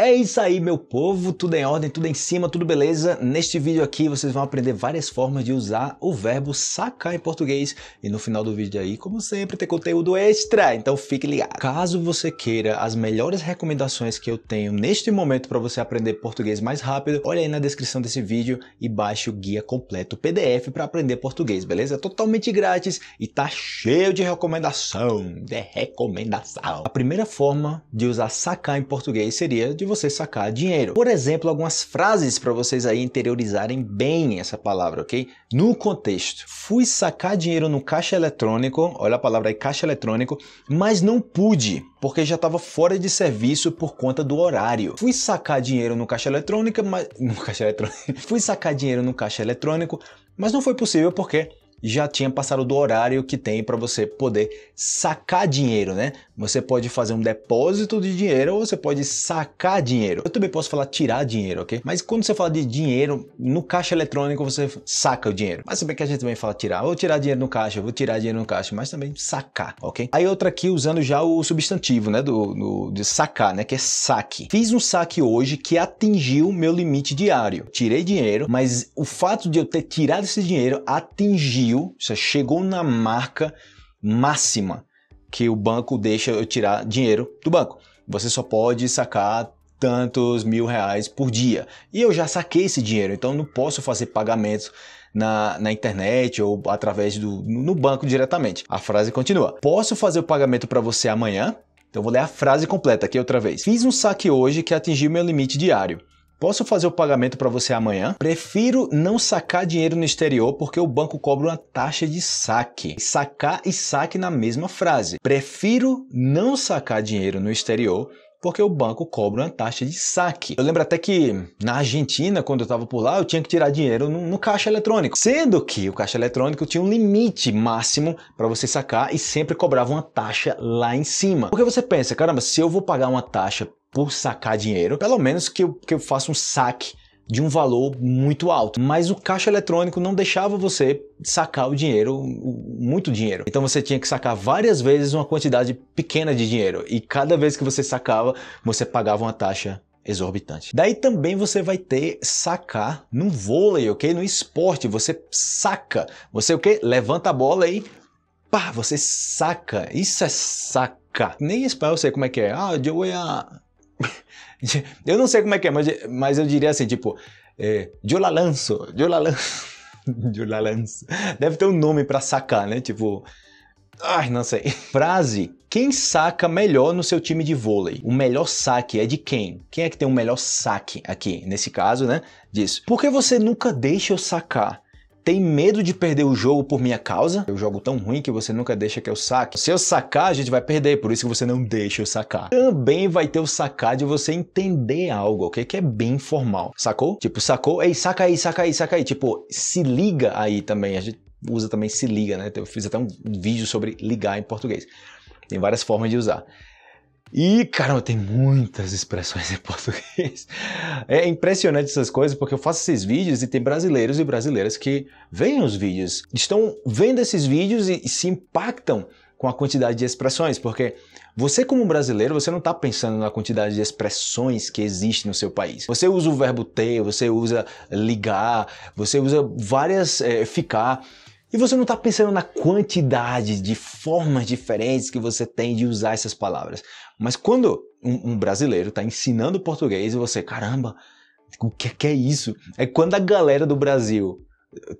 É isso aí, meu povo, tudo em ordem, tudo em cima, tudo beleza? Neste vídeo aqui vocês vão aprender várias formas de usar o verbo sacar em português e no final do vídeo aí, como sempre, tem conteúdo extra, então fique ligado. Caso você queira as melhores recomendações que eu tenho neste momento para você aprender português mais rápido, olha aí na descrição desse vídeo e baixe o guia completo PDF para aprender português, beleza? Totalmente grátis e tá cheio de recomendação, de recomendação. A primeira forma de usar sacar em português seria de você sacar dinheiro. Por exemplo, algumas frases para vocês aí interiorizarem bem essa palavra, ok? No contexto, fui sacar dinheiro no caixa eletrônico, olha a palavra aí, caixa eletrônico, mas não pude, porque já estava fora de serviço por conta do horário. Fui sacar dinheiro no caixa eletrônica, mas no caixa eletrônico. fui sacar dinheiro no caixa eletrônico, mas não foi possível porque já tinha passado do horário que tem para você poder sacar dinheiro, né? Você pode fazer um depósito de dinheiro ou você pode sacar dinheiro. Eu também posso falar tirar dinheiro, ok? Mas quando você fala de dinheiro, no caixa eletrônico você saca o dinheiro. Mas também que a gente também fala tirar, vou tirar dinheiro no caixa, vou tirar dinheiro no caixa, mas também sacar, ok? Aí outra aqui usando já o substantivo, né? Do, do de sacar, né? Que é saque. Fiz um saque hoje que atingiu meu limite diário. Tirei dinheiro, mas o fato de eu ter tirado esse dinheiro atingiu atingiu, chegou na marca máxima que o banco deixa eu tirar dinheiro do banco. Você só pode sacar tantos mil reais por dia. E eu já saquei esse dinheiro, então não posso fazer pagamentos na, na internet ou através do no banco diretamente. A frase continua: Posso fazer o pagamento para você amanhã? Então vou ler a frase completa aqui outra vez. Fiz um saque hoje que atingiu meu limite diário. Posso fazer o pagamento para você amanhã? Prefiro não sacar dinheiro no exterior porque o banco cobra uma taxa de saque. Sacar e saque na mesma frase. Prefiro não sacar dinheiro no exterior porque o banco cobra uma taxa de saque. Eu lembro até que na Argentina, quando eu estava por lá, eu tinha que tirar dinheiro no, no, caixa eletrônico. Sendo que o caixa eletrônico tinha um limite máximo para você sacar e sempre cobrava uma taxa lá em cima. Porque você pensa, caramba, se eu vou pagar uma taxa por sacar dinheiro, pelo menos que eu, que eu faça um saque de um valor muito alto. Mas o caixa eletrônico não deixava você sacar o dinheiro, muito dinheiro. Então você tinha que sacar várias vezes uma quantidade pequena de dinheiro e cada vez que você sacava, você pagava uma taxa exorbitante. Daí também você vai ter sacar no vôlei, ok? No esporte, você saca. Você o quê? Levanta a bola e pá, você saca. Isso é saca. Nem em espanhol eu sei como é que é. Ah, eu ia ah, eu não sei como é que é, mas, mas eu diria assim, tipo, é, Jolalanço, Jolalanço, Jolalanço. Deve ter um nome para sacar, né? Tipo, ai, não sei. Frase, quem saca melhor no seu time de vôlei? O melhor saque é de quem? Quem é que tem o melhor saque aqui, nesse caso, né? Disso. Por que você nunca deixa eu sacar? Tem medo de perder o jogo por minha causa? Eu jogo tão ruim que você nunca deixa que eu saque. Se eu sacar, a gente vai perder, por isso que você não deixa eu sacar. Também vai ter o sacar de você entender algo, ok? Que é bem formal. Sacou? Tipo, sacou? Ei, saca aí, saca aí, saca aí. Tipo, se liga aí também. A gente usa também se liga, né? Eu fiz até um vídeo sobre ligar em português. Tem várias formas de usar. E, caramba, tem muitas expressões em português. É impressionante essas coisas, porque eu faço esses vídeos e tem brasileiros e brasileiras que veem os vídeos, estão vendo esses vídeos e, e se impactam com a quantidade de expressões, porque você como brasileiro, você não está pensando na quantidade de expressões que existe no seu país. Você usa o verbo ter, você usa ligar, você usa várias é, ficar. E você não está pensando na quantidade de formas diferentes que você tem de usar essas palavras. Mas quando um, um brasileiro está ensinando português e você, caramba, o que, que é isso? É quando a galera do Brasil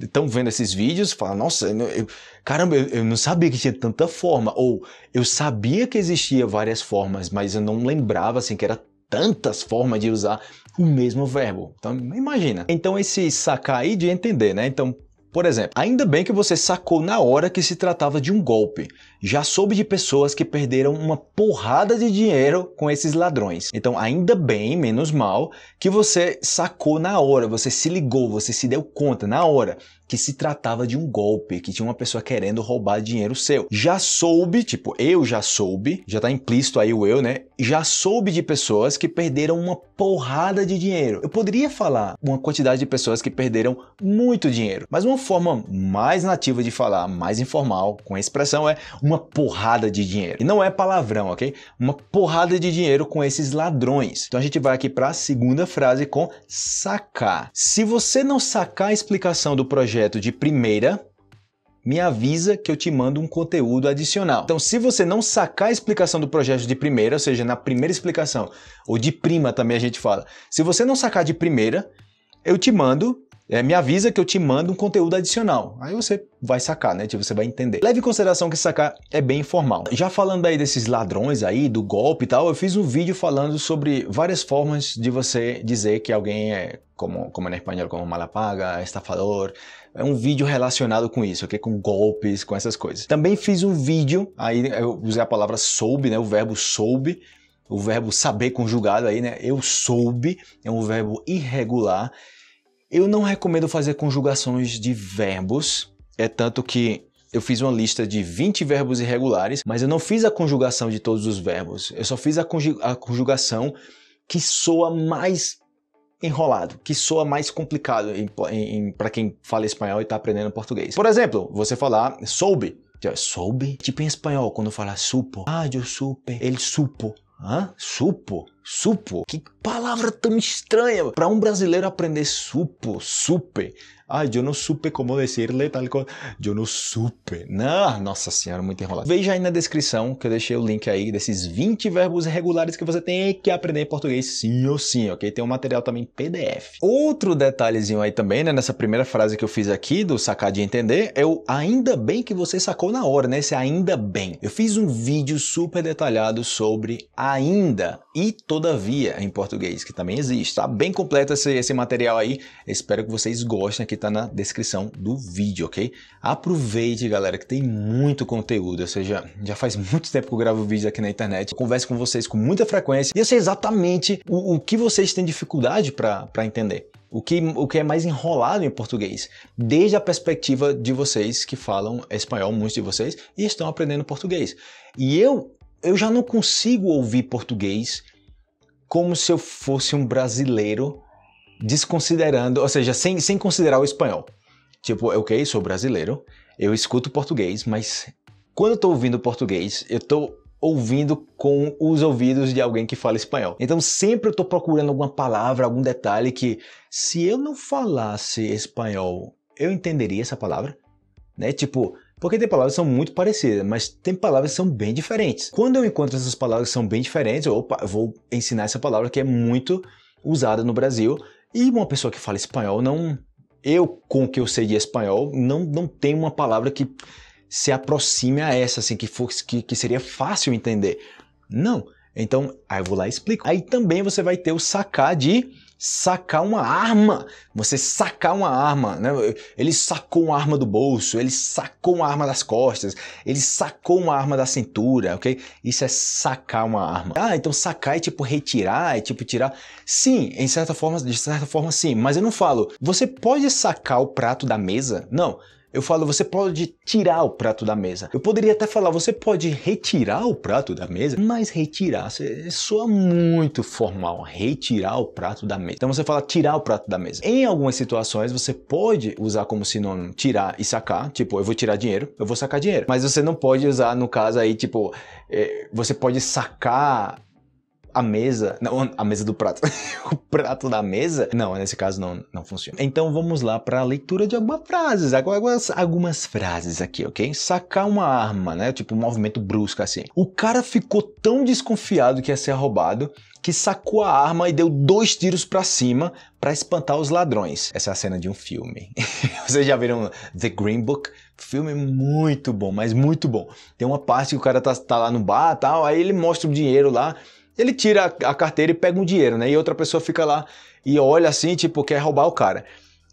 estão eh, vendo esses vídeos, e fala, nossa, eu, caramba, eu, eu, não sabia que tinha tanta forma, ou eu sabia que existia várias formas, mas eu não lembrava assim que era tantas formas de usar o mesmo verbo. Então, imagina. Então, esse sacar aí de entender, né? Então, por exemplo, ainda bem que você sacou na hora que se tratava de um golpe. Já soube de pessoas que perderam uma porrada de dinheiro com esses ladrões. Então, ainda bem, menos mal, que você sacou na hora, você se ligou, você se deu conta na hora que se tratava de um golpe, que tinha uma pessoa querendo roubar dinheiro seu. Já soube, tipo, eu já soube, já tá implícito aí o eu, né? Já soube de pessoas que perderam uma porrada de dinheiro. Eu poderia falar uma quantidade de pessoas que perderam muito dinheiro, mas uma forma mais nativa de falar, mais informal, com a expressão é uma porrada de dinheiro. E não é palavrão, ok? Uma porrada de dinheiro com esses ladrões. Então a gente vai aqui para a segunda frase com sacar. Se você não sacar a explicação do projeto projeto de primeira, me avisa que eu te mando um conteúdo adicional. Então, se você não sacar a explicação do projeto de primeira, ou seja, na primeira explicação, ou de prima também a gente fala, se você não sacar de primeira, eu te mando é, me avisa que eu te mando um conteúdo adicional. Aí você vai sacar, né? Tipo, você vai entender. Leve em consideração que sacar é bem informal. Já falando aí desses ladrões aí, do golpe e tal, eu fiz um vídeo falando sobre várias formas de você dizer que alguém é, como, como é espanhol, como malapaga, estafador, é um vídeo relacionado com isso, ok? Com golpes, com essas coisas. Também fiz um vídeo, aí eu usei a palavra soube, né? O verbo soube, o verbo saber conjugado aí, né? Eu soube, é um verbo irregular eu não recomendo fazer conjugações de verbos, é tanto que eu fiz uma lista de 20 verbos irregulares, mas eu não fiz a conjugação de todos os verbos. Eu só fiz a, conju a conjugação que soa mais enrolado, que soa mais complicado para quem fala espanhol e está aprendendo português. Por exemplo, você falar soube. Soube? Tipo em espanhol, quando fala supo. Ah, eu supe. Ele supo. Hã? Supo? Supo? Que palavra tão estranha para um brasileiro aprender supo, supe. Ah, eu não supe como dizer tal coisa. Eu não supe. Não, nossa senhora, muito enrolado. Veja aí na descrição que eu deixei o link aí desses 20 verbos regulares que você tem que aprender em português sim ou sim, ok? Tem um material também PDF. Outro detalhezinho aí também, né, nessa primeira frase que eu fiz aqui do sacar de entender, é o ainda bem que você sacou na hora, né? Esse ainda bem. Eu fiz um vídeo super detalhado sobre ainda e Todavia em português, que também existe. Tá bem completo esse, esse material aí. Espero que vocês gostem, aqui tá na descrição do vídeo, ok? Aproveite, galera, que tem muito conteúdo. Ou seja, já faz muito tempo que eu gravo vídeos aqui na internet. Eu converso com vocês com muita frequência e eu sei exatamente o, o que vocês têm dificuldade para entender o que, o que é mais enrolado em português, desde a perspectiva de vocês que falam espanhol, muitos de vocês, e estão aprendendo português. E eu, eu já não consigo ouvir português como se eu fosse um brasileiro desconsiderando, ou seja, sem, sem considerar o espanhol. Tipo, ok, sou brasileiro, eu escuto português, mas quando eu tô ouvindo português, eu tô ouvindo com os ouvidos de alguém que fala espanhol. Então sempre eu tô procurando alguma palavra, algum detalhe que se eu não falasse espanhol, eu entenderia essa palavra, né? Tipo, porque tem palavras que são muito parecidas, mas tem palavras que são bem diferentes. Quando eu encontro essas palavras que são bem diferentes, eu, vou ensinar essa palavra que é muito usada no Brasil. E uma pessoa que fala espanhol não. Eu, com o que eu sei de espanhol, não, não tem uma palavra que se aproxime a essa, assim, que, fosse, que, que seria fácil entender. Não. Então, aí eu vou lá e explico. Aí também você vai ter o sacar de sacar uma arma. Você sacar uma arma, né? Ele sacou uma arma do bolso, ele sacou uma arma das costas, ele sacou uma arma da cintura, ok? Isso é sacar uma arma. Ah, então sacar é tipo retirar, é tipo tirar. Sim, em certa forma, de certa forma sim, mas eu não falo. Você pode sacar o prato da mesa? Não. Eu falo, você pode tirar o prato da mesa. Eu poderia até falar, você pode retirar o prato da mesa, mas retirar é soa muito formal. Retirar o prato da mesa. Então você fala tirar o prato da mesa. Em algumas situações você pode usar como sinônimo tirar e sacar, tipo, eu vou tirar dinheiro, eu vou sacar dinheiro. Mas você não pode usar no caso aí, tipo, é, você pode sacar a mesa, não, a mesa do prato, o prato da mesa, não, nesse caso não, não funciona. Então vamos lá para a leitura de algumas frases, algumas, algumas frases aqui, ok? Sacar uma arma, né? Tipo um movimento brusco assim. O cara ficou tão desconfiado que ia ser roubado que sacou a arma e deu dois tiros para cima para espantar os ladrões. Essa é a cena de um filme. Vocês já viram The Green Book? Filme muito bom, mas muito bom. Tem uma parte que o cara tá, tá lá no bar tal, aí ele mostra o dinheiro lá ele tira a carteira e pega um dinheiro, né? E outra pessoa fica lá e olha assim, tipo, quer roubar o cara.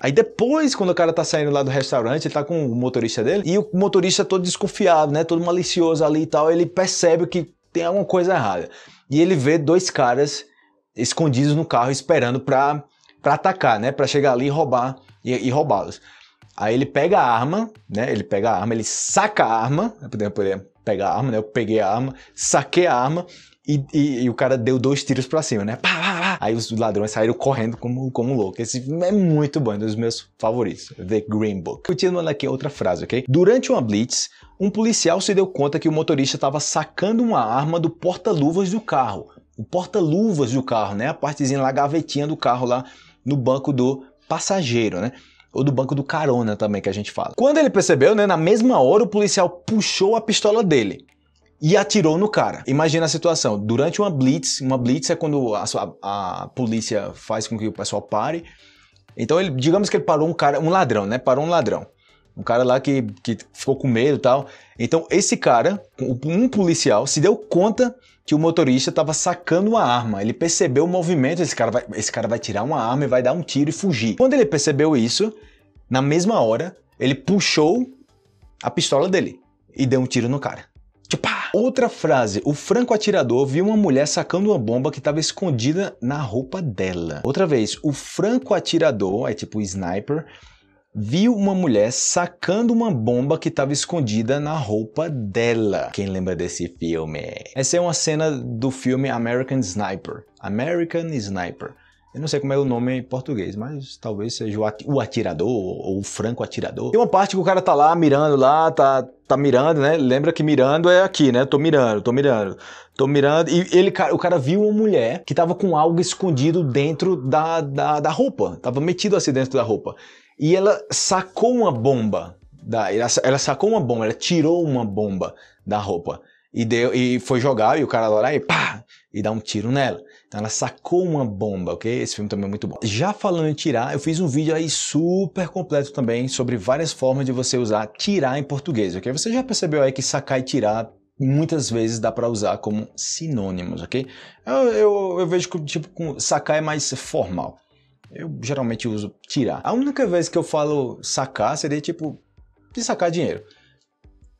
Aí depois, quando o cara tá saindo lá do restaurante, ele tá com o motorista dele, e o motorista todo desconfiado, né? Todo malicioso ali e tal, ele percebe que tem alguma coisa errada. E ele vê dois caras escondidos no carro esperando pra, pra atacar, né? Pra chegar ali e roubar e, e roubá-los. Aí ele pega a arma, né? Ele pega a arma, ele saca a arma, né? pegar a arma, né? Eu peguei a arma, saquei a arma e, e, e o cara deu dois tiros pra cima, né? Pá, pá, pá. Aí os ladrões saíram correndo como, como louco. Esse filme é muito bom, é um dos meus favoritos. The Green Book. Continuando aqui outra frase, ok? Durante uma blitz, um policial se deu conta que o motorista estava sacando uma arma do porta-luvas do carro. O porta-luvas do carro, né? A partezinha lá, a gavetinha do carro lá no banco do passageiro, né? ou do banco do carona também que a gente fala. Quando ele percebeu, né, na mesma hora o policial puxou a pistola dele e atirou no cara. Imagina a situação, durante uma blitz, uma blitz é quando a, a, a polícia faz com que o pessoal pare. Então ele, digamos que ele parou um cara, um ladrão, né? Parou um ladrão. Um cara lá que, que ficou com medo e tal. Então, esse cara, um policial, se deu conta que o motorista estava sacando uma arma. Ele percebeu o movimento, esse cara, vai, esse cara vai tirar uma arma e vai dar um tiro e fugir. Quando ele percebeu isso, na mesma hora, ele puxou a pistola dele e deu um tiro no cara. Tchupá! Outra frase, o franco atirador viu uma mulher sacando uma bomba que estava escondida na roupa dela. Outra vez, o franco atirador, é tipo sniper, viu uma mulher sacando uma bomba que estava escondida na roupa dela. Quem lembra desse filme? Essa é uma cena do filme American Sniper. American Sniper. Eu não sei como é o nome em português, mas talvez seja o atirador ou o franco atirador. Tem uma parte que o cara tá lá mirando lá, tá, tá mirando, né? Lembra que mirando é aqui, né? Tô mirando, tô mirando, tô mirando. E ele, o cara viu uma mulher que tava com algo escondido dentro da, da, da roupa. Tava metido assim dentro da roupa e ela sacou uma bomba. Da, ela, sacou uma bomba, ela tirou uma bomba da roupa e, deu, e foi jogar e o cara lá e pá, e dá um tiro nela. Então ela sacou uma bomba, ok? Esse filme também é muito bom. Já falando em tirar, eu fiz um vídeo aí super completo também sobre várias formas de você usar tirar em português, ok? Você já percebeu aí que sacar e tirar muitas vezes dá para usar como sinônimos, ok? Eu, eu, eu vejo que tipo, sacar é mais formal. Eu geralmente uso tirar. A única vez que eu falo sacar seria tipo de sacar dinheiro.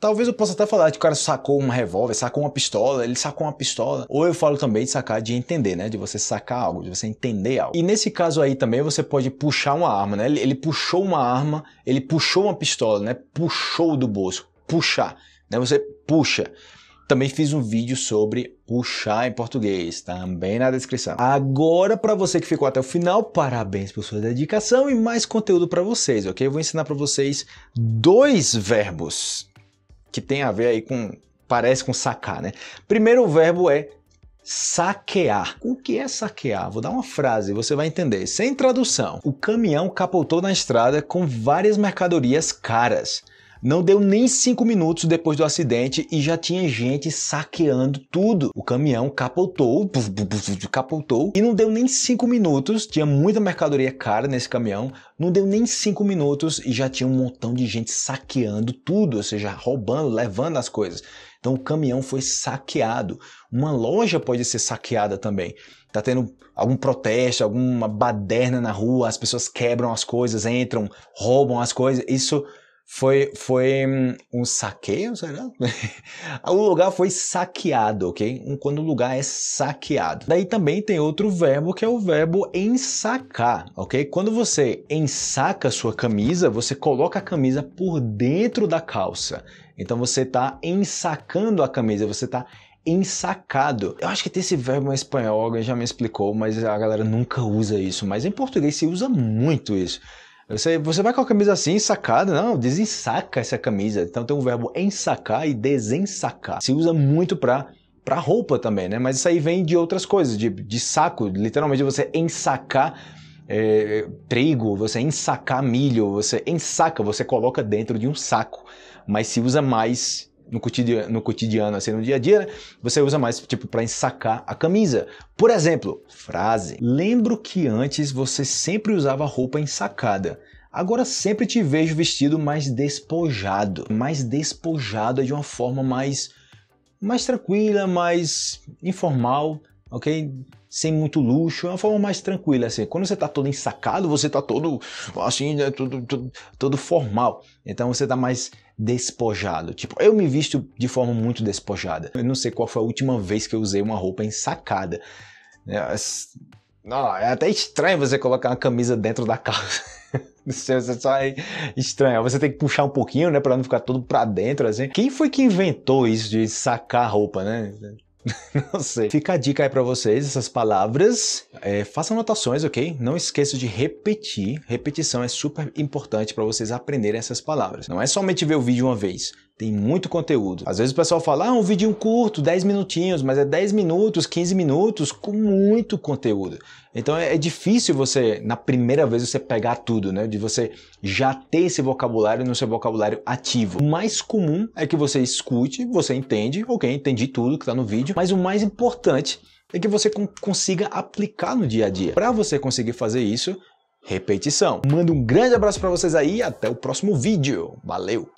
Talvez eu possa até falar que o cara sacou um revólver, sacou uma pistola, ele sacou uma pistola. Ou eu falo também de sacar, de entender, né? De você sacar algo, de você entender algo. E nesse caso aí também você pode puxar uma arma, né? Ele, ele puxou uma arma, ele puxou uma pistola, né? Puxou do bolso. Puxar, né? Você puxa. Também fiz um vídeo sobre puxar em português, também tá? na descrição. Agora, para você que ficou até o final, parabéns por sua dedicação e mais conteúdo para vocês, ok? Eu vou ensinar para vocês dois verbos que tem a ver aí com, parece com sacar, né? Primeiro verbo é saquear. O que é saquear? Vou dar uma frase, e você vai entender. Sem tradução, o caminhão capotou na estrada com várias mercadorias caras. Não deu nem cinco minutos depois do acidente e já tinha gente saqueando tudo. O caminhão capotou, buf, buf, buf, capotou e não deu nem cinco minutos. Tinha muita mercadoria cara nesse caminhão. Não deu nem cinco minutos e já tinha um montão de gente saqueando tudo, ou seja, roubando, levando as coisas. Então o caminhão foi saqueado. Uma loja pode ser saqueada também. Tá tendo algum protesto, alguma baderna na rua, as pessoas quebram as coisas, entram, roubam as coisas. Isso foi, foi hum, um saqueio, será? o lugar foi saqueado, ok? Quando o lugar é saqueado. Daí também tem outro verbo que é o verbo ensacar, ok? Quando você ensaca sua camisa, você coloca a camisa por dentro da calça. Então você está ensacando a camisa, você está ensacado. Eu acho que tem esse verbo em espanhol, alguém já me explicou, mas a galera nunca usa isso. Mas em português se usa muito isso. Você, você vai com a camisa assim, sacada, não, desensaca essa camisa. Então tem o verbo ensacar e desensacar. Se usa muito para para roupa também, né? Mas isso aí vem de outras coisas, de, de saco, literalmente você ensacar é, trigo, você ensacar milho, você ensaca, você coloca dentro de um saco. Mas se usa mais no cotidiano, no cotidiano, assim, no dia a dia, né? você usa mais tipo para ensacar a camisa. Por exemplo, frase. Lembro que antes você sempre usava roupa ensacada. Agora sempre te vejo vestido mais despojado. Mais despojado é de uma forma mais mais tranquila, mais informal, OK? Sem muito luxo, é uma forma mais tranquila assim. Quando você tá todo ensacado, você tá todo assim, né, todo, todo, formal. Então você tá mais despojado. Tipo, eu me visto de forma muito despojada. Eu não sei qual foi a última vez que eu usei uma roupa ensacada. É, é até estranho você colocar uma camisa dentro da calça. Você é sai estranho. Você tem que puxar um pouquinho, né? Pra não ficar todo pra dentro, assim. Quem foi que inventou isso de sacar roupa, né? Não sei. Fica a dica aí para vocês, essas palavras. É, anotações, ok? Não esqueça de repetir. Repetição é super importante para vocês aprenderem essas palavras. Não é somente ver o vídeo uma vez. Tem muito conteúdo. Às vezes o pessoal fala, ah, um vídeo curto, 10 minutinhos, mas é 10 minutos, 15 minutos com muito conteúdo. Então é, é difícil você, na primeira vez, você pegar tudo, né? De você já ter esse vocabulário no seu vocabulário ativo. O mais comum é que você escute, você entende, ok, entendi tudo que está no vídeo, mas o mais importante é que você consiga aplicar no dia a dia. Para você conseguir fazer isso, repetição. Mando um grande abraço para vocês aí, até o próximo vídeo. Valeu!